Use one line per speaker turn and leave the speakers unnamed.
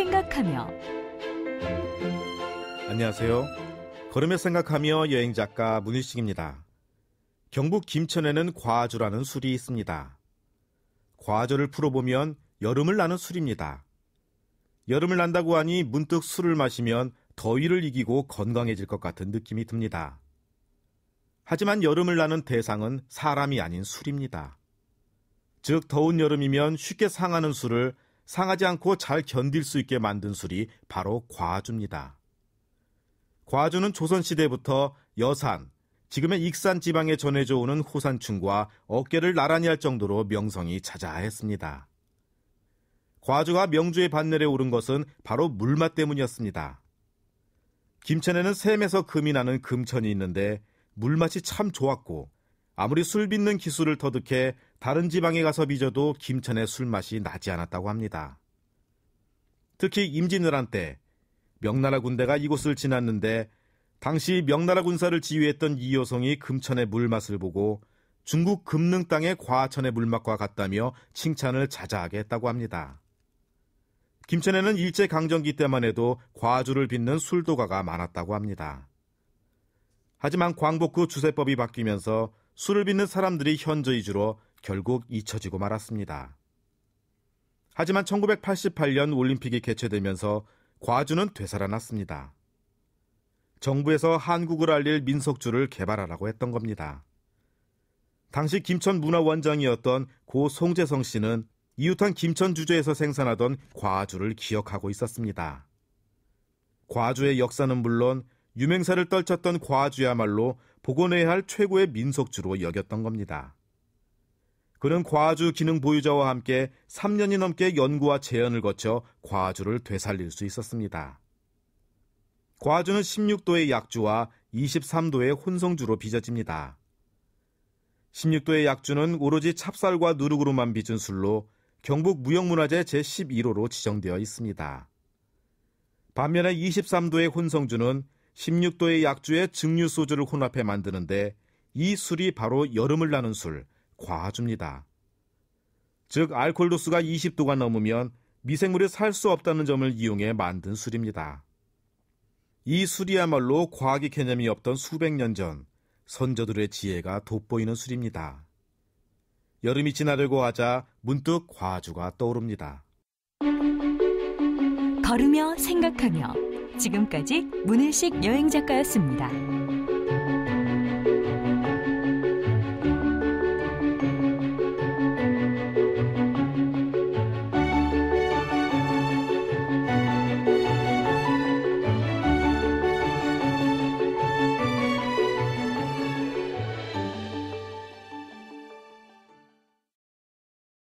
생각하며 안녕하세요. 걸음에 생각하며 여행 작가 문일식입니다. 경북 김천에는 과주라는 술이 있습니다. 과주를 풀어보면 여름을 나는 술입니다. 여름을 난다고 하니 문득 술을 마시면 더위를 이기고 건강해질 것 같은 느낌이 듭니다. 하지만 여름을 나는 대상은 사람이 아닌 술입니다. 즉, 더운 여름이면 쉽게 상하는 술을 상하지 않고 잘 견딜 수 있게 만든 술이 바로 과주입니다. 과주는 조선시대부터 여산, 지금의 익산 지방에 전해져 오는 호산충과 어깨를 나란히 할 정도로 명성이 자자했습니다. 과주가 명주의 반열에 오른 것은 바로 물맛 때문이었습니다. 김천에는 샘에서 금이 나는 금천이 있는데 물맛이 참 좋았고 아무리 술 빚는 기술을 터득해 다른 지방에 가서 빚어도 김천의 술맛이 나지 않았다고 합니다. 특히 임진왜란 한때 명나라 군대가 이곳을 지났는데 당시 명나라 군사를 지휘했던 이효성이 금천의 물맛을 보고 중국 금능 땅의 과천의 물맛과 같다며 칭찬을 자자하게 했다고 합니다. 김천에는 일제강점기 때만 해도 과주를 빚는 술도가가 많았다고 합니다. 하지만 광복 후 주세법이 바뀌면서 술을 빚는 사람들이 현저 히주로 결국 잊혀지고 말았습니다. 하지만 1988년 올림픽이 개최되면서 과주는 되살아났습니다. 정부에서 한국을 알릴 민속주를 개발하라고 했던 겁니다. 당시 김천 문화원장이었던 고 송재성 씨는 이웃한 김천 주재에서 생산하던 과주를 기억하고 있었습니다. 과주의 역사는 물론 유명세를 떨쳤던 과주야말로 복원해야 할 최고의 민속주로 여겼던 겁니다. 그는 과주 기능 보유자와 함께 3년이 넘게 연구와 재현을 거쳐 과주를 되살릴 수 있었습니다. 과주는 16도의 약주와 23도의 혼성주로 빚어집니다. 16도의 약주는 오로지 찹쌀과 누룩으로만 빚은 술로 경북 무형문화재 제11호로 지정되어 있습니다. 반면에 23도의 혼성주는 16도의 약주에 증류 소주를 혼합해 만드는데 이 술이 바로 여름을 나는 술, 과줍니다. 즉 알코올 도수가 20도가 넘으면 미생물이 살 수 없다는 점을 이용해 만든 술입니다. 이 술이야말로 과학의 개념이 없던 수백 년 전 선조들의 지혜가 돋보이는 술입니다. 여름이 지나려고 하자 문득 과주가 떠오릅니다. 걸으며 생각하며 지금까지 문일식 여행작가였습니다.